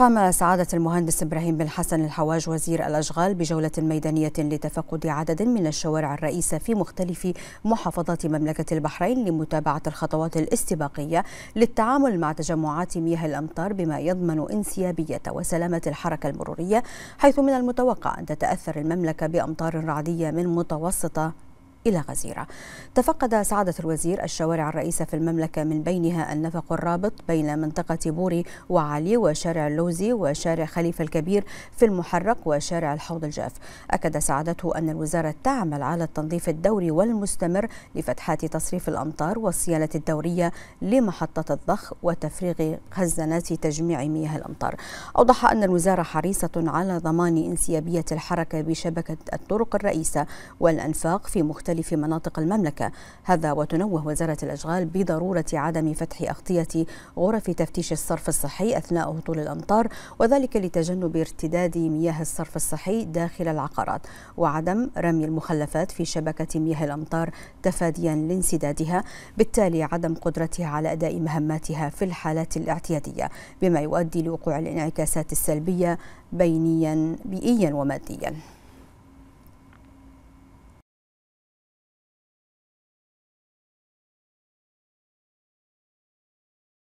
قام سعادة المهندس إبراهيم بن حسن الحواج وزير الأشغال بجولة ميدانية لتفقد عدد من الشوارع الرئيسة في مختلف محافظات مملكة البحرين لمتابعة الخطوات الاستباقية للتعامل مع تجمعات مياه الأمطار بما يضمن انسيابية وسلامة الحركة المرورية حيث من المتوقع أن تتأثر المملكة بأمطار رعدية من متوسطة إلى غزيرة تفقد سعادة الوزير الشوارع الرئيسة في المملكة من بينها النفق الرابط بين منطقة بوري وعلي وشارع اللوزي وشارع خليفة الكبير في المحرق وشارع الحوض الجاف أكد سعادته أن الوزارة تعمل على التنظيف الدوري والمستمر لفتحات تصريف الأمطار والصيانة الدورية لمحطة الضخ وتفريغ خزانات تجميع مياه الأمطار أوضح أن الوزارة حريصة على ضمان انسيابية الحركة بشبكة الطرق الرئيسة والأنفاق في مختلف مختلف مناطق المملكة هذا وتنوه وزارة الأشغال بضرورة عدم فتح أغطية غرف تفتيش الصرف الصحي أثناء هطول الأمطار وذلك لتجنب ارتداد مياه الصرف الصحي داخل العقارات وعدم رمي المخلفات في شبكة مياه الأمطار تفاديا لانسدادها بالتالي عدم قدرتها على أداء مهماتها في الحالات الاعتيادية بما يؤدي لوقوع الانعكاسات السلبية بينيا بيئيا وماديا